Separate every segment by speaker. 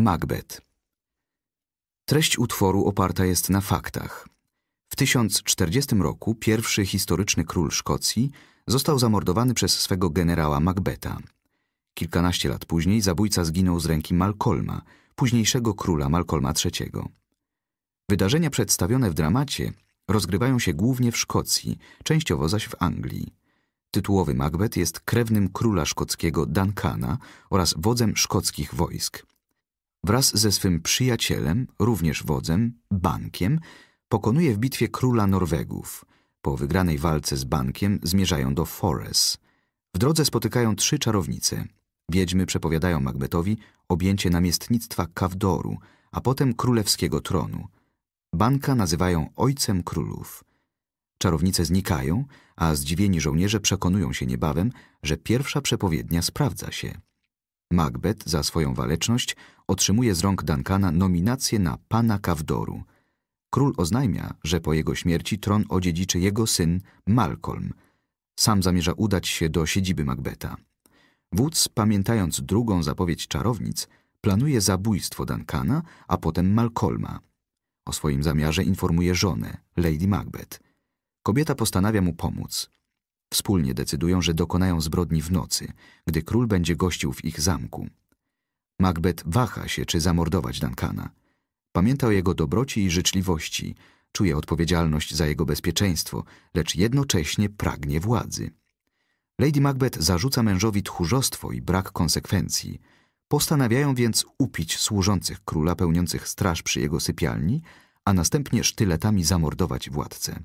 Speaker 1: Macbeth. Treść utworu oparta jest na faktach. W 1040 roku pierwszy historyczny król Szkocji został zamordowany przez swego generała Macbetha. Kilkanaście lat później zabójca zginął z ręki Malcolma, późniejszego króla Malcolma III. Wydarzenia przedstawione w dramacie rozgrywają się głównie w Szkocji, częściowo zaś w Anglii. Tytułowy Macbeth jest krewnym króla szkockiego Duncana oraz wodzem szkockich wojsk wraz ze swym przyjacielem, również wodzem, Bankiem, pokonuje w bitwie króla Norwegów. Po wygranej walce z Bankiem zmierzają do Forres. W drodze spotykają trzy czarownice. Wiedźmy przepowiadają Macbethowi objęcie namiestnictwa Kawdoru, a potem królewskiego tronu. Banka nazywają ojcem królów. Czarownice znikają, a zdziwieni żołnierze przekonują się niebawem, że pierwsza przepowiednia sprawdza się. Macbeth za swoją waleczność otrzymuje z rąk Duncana nominację na pana Kawdoru. Król oznajmia, że po jego śmierci tron odziedziczy jego syn Malcolm. Sam zamierza udać się do siedziby Macbeta. Wódz, pamiętając drugą zapowiedź czarownic, planuje zabójstwo Duncana, a potem Malcolma. O swoim zamiarze informuje żonę, Lady Macbeth. Kobieta postanawia mu pomóc, Wspólnie decydują, że dokonają zbrodni w nocy, gdy król będzie gościł w ich zamku. Macbeth waha się, czy zamordować Duncana. Pamięta o jego dobroci i życzliwości, czuje odpowiedzialność za jego bezpieczeństwo, lecz jednocześnie pragnie władzy. Lady Macbeth zarzuca mężowi tchórzostwo i brak konsekwencji. Postanawiają więc upić służących króla pełniących straż przy jego sypialni, a następnie sztyletami zamordować władcę.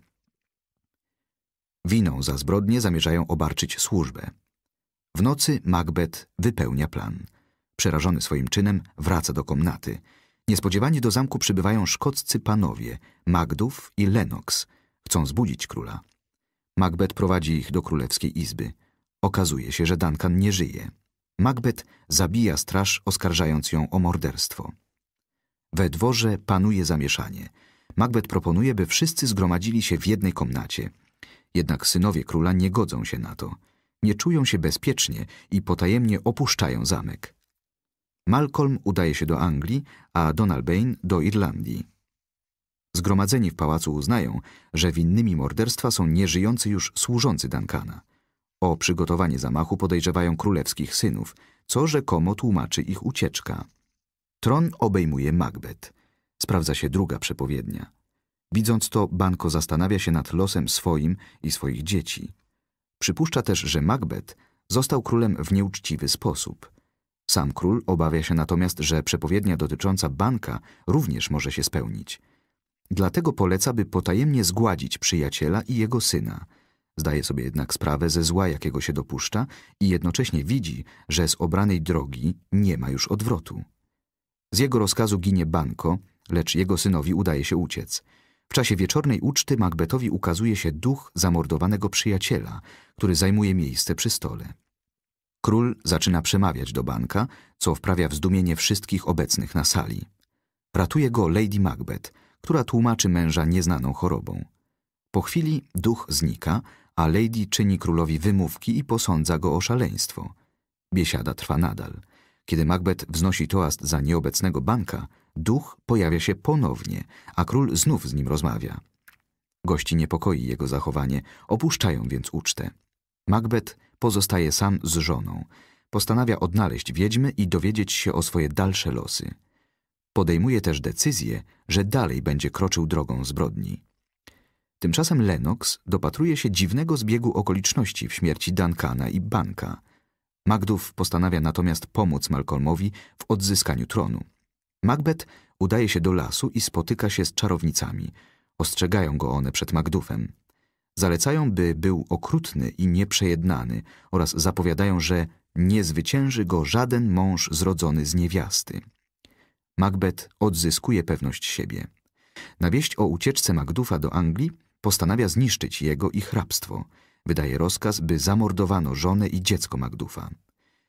Speaker 1: Winą za zbrodnie zamierzają obarczyć służbę. W nocy Macbeth wypełnia plan. Przerażony swoim czynem, wraca do komnaty. Niespodziewanie do zamku przybywają szkoccy panowie, Magdów i Lennox. Chcą zbudzić króla. Macbeth prowadzi ich do królewskiej izby. Okazuje się, że Duncan nie żyje. Macbeth zabija straż, oskarżając ją o morderstwo. We dworze panuje zamieszanie. Macbeth proponuje, by wszyscy zgromadzili się w jednej komnacie – jednak synowie króla nie godzą się na to. Nie czują się bezpiecznie i potajemnie opuszczają zamek. Malcolm udaje się do Anglii, a Donalbain do Irlandii. Zgromadzeni w pałacu uznają, że winnymi morderstwa są nieżyjący już służący Duncana. O przygotowanie zamachu podejrzewają królewskich synów, co rzekomo tłumaczy ich ucieczka. Tron obejmuje Macbeth. Sprawdza się druga przepowiednia. Widząc to, Banko zastanawia się nad losem swoim i swoich dzieci. Przypuszcza też, że Macbeth został królem w nieuczciwy sposób. Sam król obawia się natomiast, że przepowiednia dotycząca Banka również może się spełnić. Dlatego poleca, by potajemnie zgładzić przyjaciela i jego syna. Zdaje sobie jednak sprawę ze zła, jakiego się dopuszcza i jednocześnie widzi, że z obranej drogi nie ma już odwrotu. Z jego rozkazu ginie Banko, lecz jego synowi udaje się uciec – w czasie wieczornej uczty Macbethowi ukazuje się duch zamordowanego przyjaciela, który zajmuje miejsce przy stole. Król zaczyna przemawiać do banka, co wprawia w zdumienie wszystkich obecnych na sali. Ratuje go Lady Macbeth, która tłumaczy męża nieznaną chorobą. Po chwili duch znika, a Lady czyni królowi wymówki i posądza go o szaleństwo. Biesiada trwa nadal. Kiedy Macbeth wznosi toast za nieobecnego banka, Duch pojawia się ponownie, a król znów z nim rozmawia. Gości niepokoi jego zachowanie, opuszczają więc ucztę. Macbeth pozostaje sam z żoną. Postanawia odnaleźć wiedźmy i dowiedzieć się o swoje dalsze losy. Podejmuje też decyzję, że dalej będzie kroczył drogą zbrodni. Tymczasem Lennox dopatruje się dziwnego zbiegu okoliczności w śmierci Duncana i Banka. Magdów postanawia natomiast pomóc Malcolmowi w odzyskaniu tronu. Macbeth udaje się do lasu i spotyka się z czarownicami. Ostrzegają go one przed Magdufem. Zalecają, by był okrutny i nieprzejednany oraz zapowiadają, że nie zwycięży go żaden mąż zrodzony z niewiasty. Macbeth odzyskuje pewność siebie. Na wieść o ucieczce Magdufa do Anglii postanawia zniszczyć jego i hrabstwo. Wydaje rozkaz, by zamordowano żonę i dziecko Magdufa.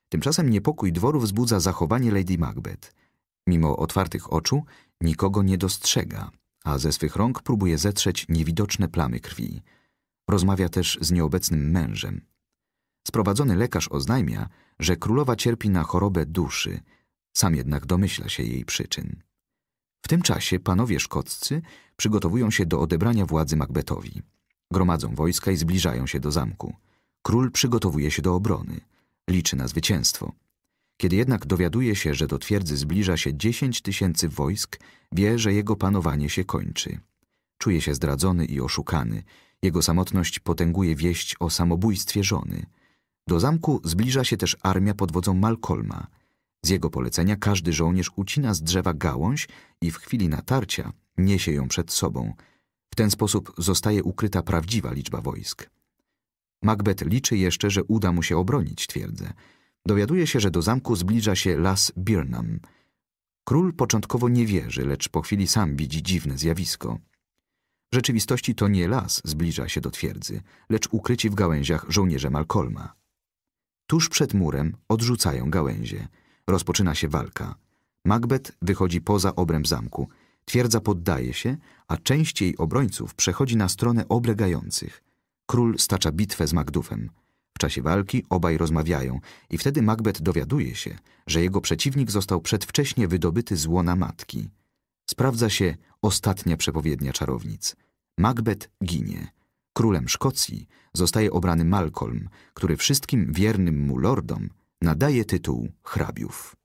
Speaker 1: Tymczasem niepokój dworu wzbudza zachowanie Lady Macbeth – Mimo otwartych oczu nikogo nie dostrzega, a ze swych rąk próbuje zetrzeć niewidoczne plamy krwi. Rozmawia też z nieobecnym mężem. Sprowadzony lekarz oznajmia, że królowa cierpi na chorobę duszy, sam jednak domyśla się jej przyczyn. W tym czasie panowie szkoccy przygotowują się do odebrania władzy Macbethowi. Gromadzą wojska i zbliżają się do zamku. Król przygotowuje się do obrony. Liczy na zwycięstwo. Kiedy jednak dowiaduje się, że do twierdzy zbliża się dziesięć tysięcy wojsk, wie, że jego panowanie się kończy. Czuje się zdradzony i oszukany. Jego samotność potęguje wieść o samobójstwie żony. Do zamku zbliża się też armia pod wodzą Malcolma. Z jego polecenia każdy żołnierz ucina z drzewa gałąź i w chwili natarcia niesie ją przed sobą. W ten sposób zostaje ukryta prawdziwa liczba wojsk. Macbeth liczy jeszcze, że uda mu się obronić twierdzę. Dowiaduje się, że do zamku zbliża się las Birnam. Król początkowo nie wierzy, lecz po chwili sam widzi dziwne zjawisko. W rzeczywistości to nie las zbliża się do twierdzy, lecz ukryci w gałęziach żołnierze Malcolma. Tuż przed murem odrzucają gałęzie. Rozpoczyna się walka. Macbeth wychodzi poza obręb zamku. Twierdza poddaje się, a część jej obrońców przechodzi na stronę oblegających. Król stacza bitwę z Macduffem – czasie walki obaj rozmawiają i wtedy Macbeth dowiaduje się, że jego przeciwnik został przedwcześnie wydobyty z łona matki. Sprawdza się ostatnia przepowiednia czarownic. Macbeth ginie. Królem Szkocji zostaje obrany Malcolm, który wszystkim wiernym mu lordom nadaje tytuł hrabiów.